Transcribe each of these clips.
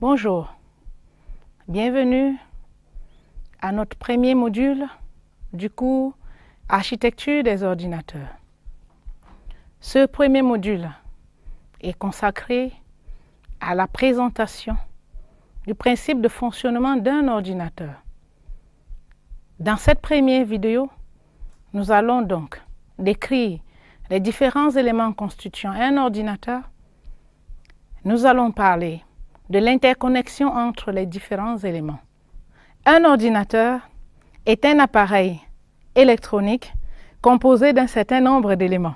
Bonjour, bienvenue à notre premier module du cours Architecture des ordinateurs. Ce premier module est consacré à la présentation du principe de fonctionnement d'un ordinateur. Dans cette première vidéo, nous allons donc décrire les différents éléments constituant un ordinateur. Nous allons parler de l'interconnexion entre les différents éléments. Un ordinateur est un appareil électronique composé d'un certain nombre d'éléments.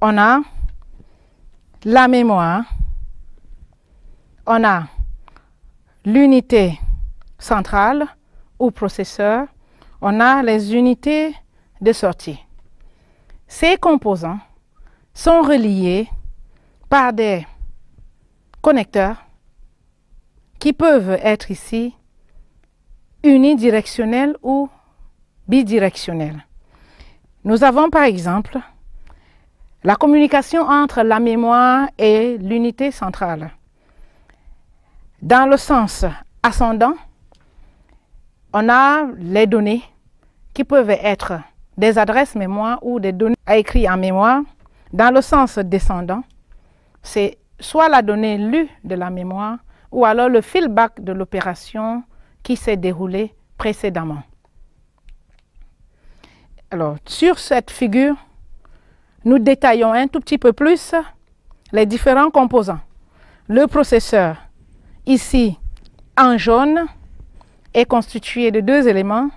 On a la mémoire, on a l'unité centrale ou processeur, on a les unités de sortie. Ces composants sont reliés par des connecteurs qui peuvent être ici unidirectionnels ou bidirectionnels. Nous avons par exemple la communication entre la mémoire et l'unité centrale. Dans le sens ascendant, on a les données qui peuvent être des adresses mémoire ou des données à écrire en mémoire. Dans le sens descendant, c'est soit la donnée lue de la mémoire ou alors le feedback de l'opération qui s'est déroulée précédemment. Alors, sur cette figure, nous détaillons un tout petit peu plus les différents composants. Le processeur, ici en jaune, est constitué de deux éléments,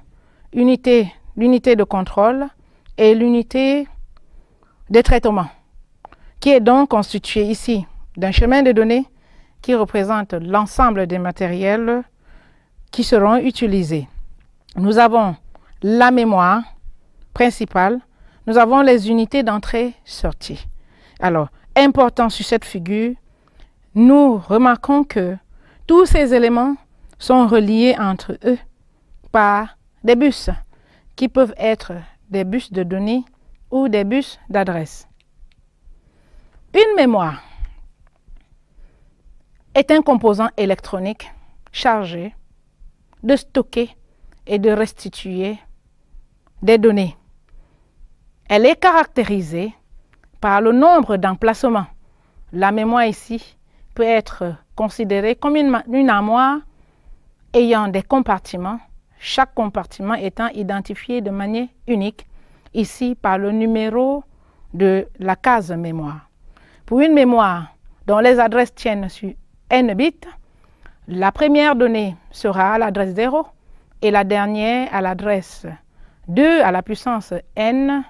l'unité de contrôle et l'unité de traitement, qui est donc constituée ici d'un chemin de données qui représente l'ensemble des matériels qui seront utilisés. Nous avons la mémoire principale, nous avons les unités d'entrée-sortie. Alors, important sur cette figure, nous remarquons que tous ces éléments sont reliés entre eux par des bus qui peuvent être des bus de données ou des bus d'adresse. Une mémoire est un composant électronique chargé de stocker et de restituer des données. Elle est caractérisée par le nombre d'emplacements. La mémoire ici peut être considérée comme une, une armoire ayant des compartiments, chaque compartiment étant identifié de manière unique, ici par le numéro de la case mémoire. Pour une mémoire dont les adresses tiennent sur n bits, la première donnée sera à l'adresse 0 et la dernière à l'adresse 2 à la puissance n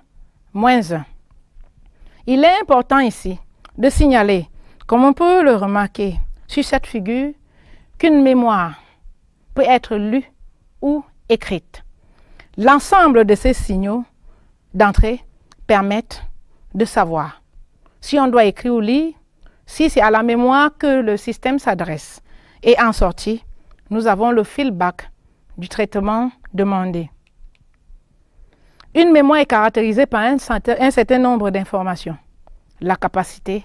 moins 1. Il est important ici de signaler, comme on peut le remarquer sur cette figure, qu'une mémoire peut être lue ou écrite. L'ensemble de ces signaux d'entrée permettent de savoir si on doit écrire ou lire si c'est à la mémoire que le système s'adresse et en sortie, nous avons le feedback du traitement demandé. Une mémoire est caractérisée par un, certain nombre d'informations. La capacité,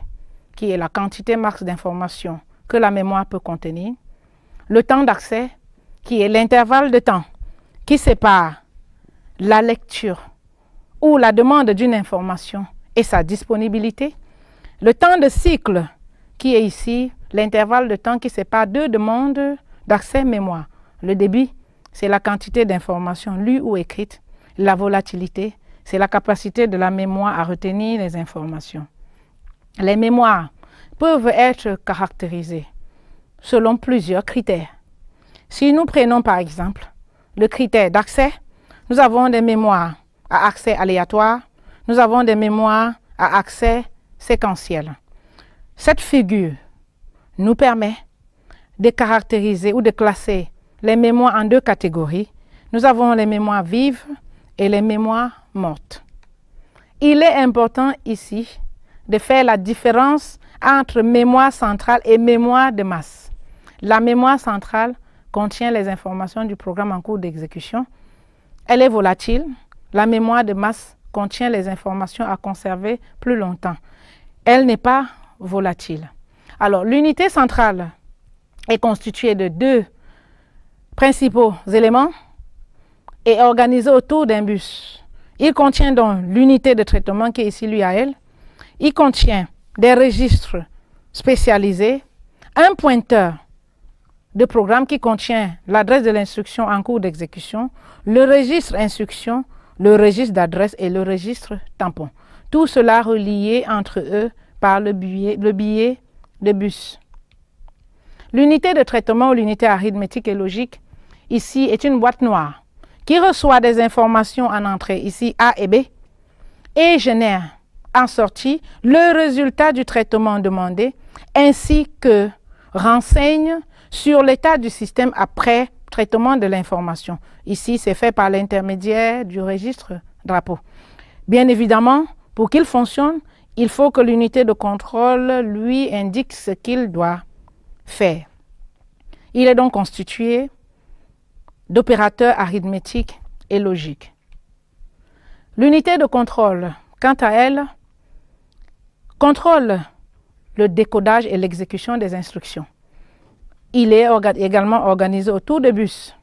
qui est la quantité max d'informations que la mémoire peut contenir. Le temps d'accès, qui est l'intervalle de temps qui sépare la lecture ou la demande d'une information et sa disponibilité. Le temps de cycle, qui est ici l'intervalle de temps qui sépare deux demandes d'accès mémoire. Le débit, c'est la quantité d'informations lues ou écrites. La volatilité, c'est la capacité de la mémoire à retenir les informations. Les mémoires peuvent être caractérisées selon plusieurs critères. Si nous prenons par exemple le critère d'accès, nous avons des mémoires à accès aléatoire, nous avons des mémoires à accès séquentiel. Cette figure nous permet de caractériser ou de classer les mémoires en deux catégories. Nous avons les mémoires vives et les mémoires mortes. Il est important ici de faire la différence entre mémoire centrale et mémoire de masse. La mémoire centrale contient les informations du programme en cours d'exécution. Elle est volatile. La mémoire de masse contient les informations à conserver plus longtemps. Elle n'est pas volatiles. Alors, l'unité centrale est constituée de deux principaux éléments et organisée autour d'un bus. Il contient donc l'unité de traitement qui est ici l'UAL. Il contient des registres spécialisés, un pointeur de programme qui contient l'adresse de l'instruction en cours d'exécution, le registre instruction, le registre d'adresse et le registre tampon. Tout cela relié entre eux par le billet, de bus. L'unité de traitement ou l'unité arithmétique et logique ici est une boîte noire qui reçoit des informations en entrée, ici A et B, et génère en sortie le résultat du traitement demandé, ainsi que renseigne sur l'état du système après traitement de l'information. Ici, c'est fait par l'intermédiaire du registre drapeau. Bien évidemment, pour qu'il fonctionne, il faut que l'unité de contrôle lui indique ce qu'il doit faire. Il est donc constitué d'opérateurs arithmétiques et logiques. L'unité de contrôle, quant à elle, contrôle le décodage et l'exécution des instructions. Il est également organisé autour de bus.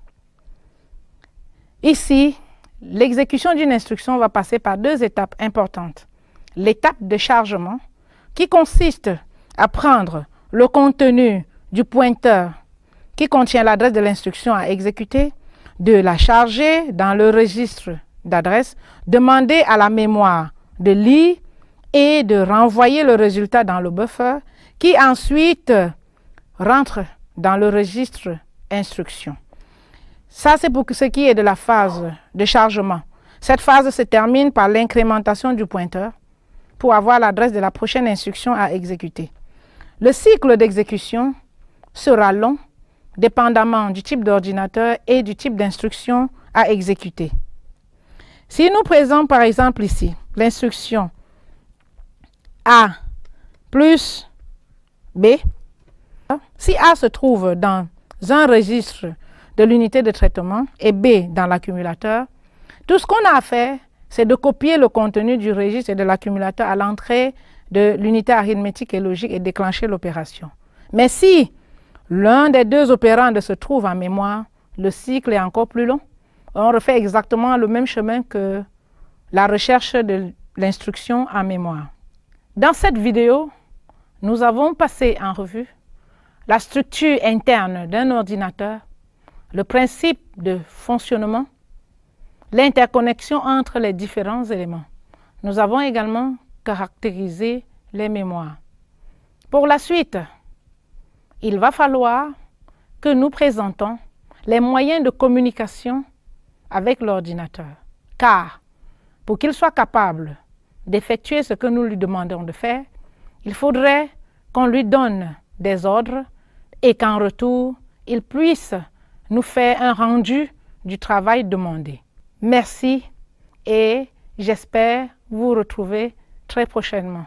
Ici, l'exécution d'une instruction va passer par deux étapes importantes l'étape de chargement qui consiste à prendre le contenu du pointeur qui contient l'adresse de l'instruction à exécuter, de la charger dans le registre d'adresse, demander à la mémoire de lire et de renvoyer le résultat dans le buffer qui ensuite rentre dans le registre instruction. Ça, c'est pour ce qui est de la phase de chargement. Cette phase se termine par l'incrémentation du pointeur pour avoir l'adresse de la prochaine instruction à exécuter. Le cycle d'exécution sera long, dépendamment du type d'ordinateur et du type d'instruction à exécuter. Si nous présentons par exemple ici l'instruction A plus B, si A se trouve dans un registre de l'unité de traitement et B dans l'accumulateur, tout ce qu'on a à faire, c'est de copier le contenu du registre et de l'accumulateur à l'entrée de l'unité arithmétique et logique et déclencher l'opération. Mais si l'un des deux opérandes se trouve en mémoire, le cycle est encore plus long. On refait exactement le même chemin que la recherche de l'instruction en mémoire. Dans cette vidéo, nous avons passé en revue la structure interne d'un ordinateur, le principe de fonctionnement, l'interconnexion entre les différents éléments. Nous avons également caractérisé les mémoires. Pour la suite, il va falloir que nous présentons les moyens de communication avec l'ordinateur. Car pour qu'il soit capable d'effectuer ce que nous lui demandons de faire, il faudrait qu'on lui donne des ordres et qu'en retour, il puisse nous faire un rendu du travail demandé. Merci et j'espère vous retrouver très prochainement.